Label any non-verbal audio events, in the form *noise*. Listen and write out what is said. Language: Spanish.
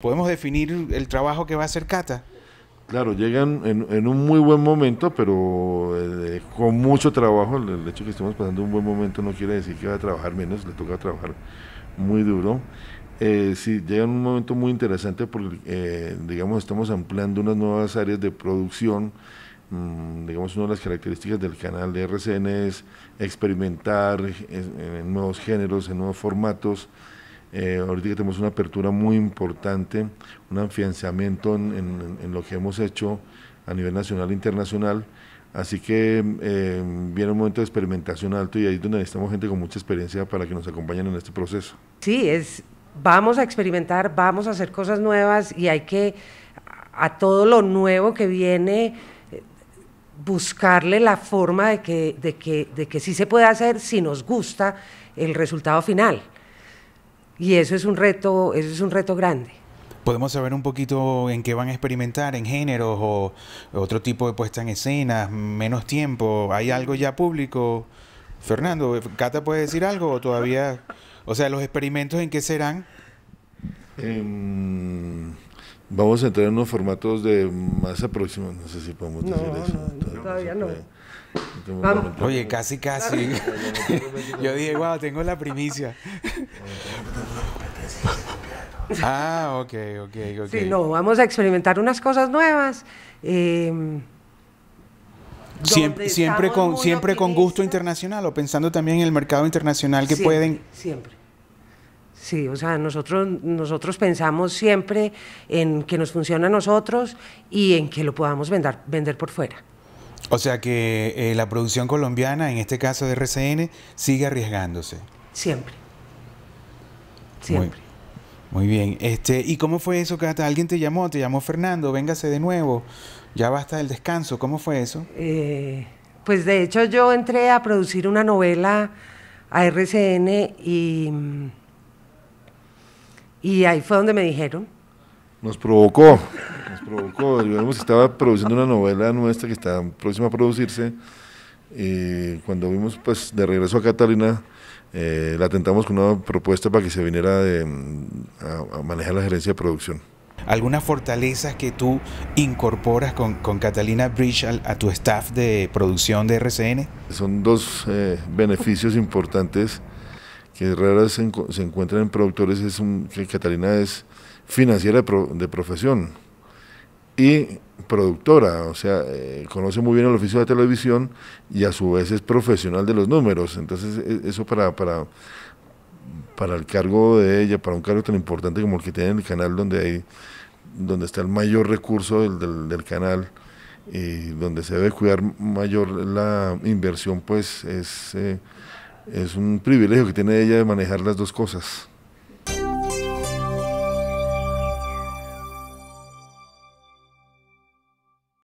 podemos definir el trabajo que va a hacer Cata. Claro, llegan en, un muy buen momento, pero con eh, mucho trabajo. El, hecho hecho que estemos pasando un buen momento no quiere decir que va a trabajar menos, le toca trabajar muy duro. Eh, sí, llega un momento muy interesante porque, eh, digamos, estamos ampliando unas nuevas áreas de producción. Mm, digamos, una de las características del canal de RCN es experimentar en nuevos géneros, en nuevos formatos. Eh, ahorita tenemos una apertura muy importante, un afianzamiento en, lo que hemos hecho a nivel nacional e internacional. Así que eh, viene un momento de experimentación alto y ahí es donde necesitamos gente con mucha experiencia para que nos acompañen en este proceso. Sí, es vamos a experimentar, vamos a hacer cosas nuevas y hay que a todo lo nuevo que viene buscarle la forma de que, de que, de que sí se puede hacer si nos gusta el resultado final. Y eso es un reto, eso es un reto grande. ¿Podemos saber un poquito en qué van a experimentar, en géneros o otro tipo de puesta en escena menos tiempo? ¿Hay algo ya público? Fernando, ¿Cata puede decir algo o todavía? O sea, ¿los experimentos en qué serán? Em, Vamos a entrar en unos formatos de más aproximados, no sé si podemos decir eso. No, todavía, no. Oye, casi, casi. *laughs* Yo dije, wow, tengo la primicia. *laughs* ah, ok, ok, ok. Sí, no, vamos a experimentar unas cosas nuevas. Em, siempre, siempre con siempre con gusto internacional o pensando también en el mercado internacional que pueden siempre Sí, o sea, nosotros, nosotros pensamos siempre en que nos funciona a nosotros y en que lo podamos vender, vender por fuera. O sea que eh, la producción colombiana, en este caso de RCN, sigue arriesgándose. Siempre. Siempre. Muy, bien. Este, ¿Y cómo fue eso, que ¿Alguien te llamó? ¿Te llamó Fernando? Véngase de nuevo. Ya basta el descanso. ¿Cómo fue eso? Eh, pues de hecho yo entré a producir una novela a RCN y mm, y ahí fue donde me dijeron. Nos provocó, nos provocó. yo estaba produciendo una novela nuestra que está próxima a producirse. Y cuando vimos pues de regreso a Catalina, eh, la tentamos con una propuesta para que se viniera mm, a, manejar la gerencia de producción. ¿Algunas fortalezas que tú incorporas con, con Catalina Bridge a, tu staff de producción de RCN? Son dos eh, beneficios importantes que rara se, se encuentran en productores, es un, que Catalina es financiera de, profesión y productora, o sea, eh, conoce muy bien el oficio de televisión y a su vez es profesional de los números. Entonces, e, eso para, para, el cargo de ella, para un cargo tan importante como el que tiene en el canal donde hay donde está el mayor recurso del, canal y donde se debe cuidar mayor la inversión, pues es eh, es un privilegio que tiene ella de manejar las dos cosas.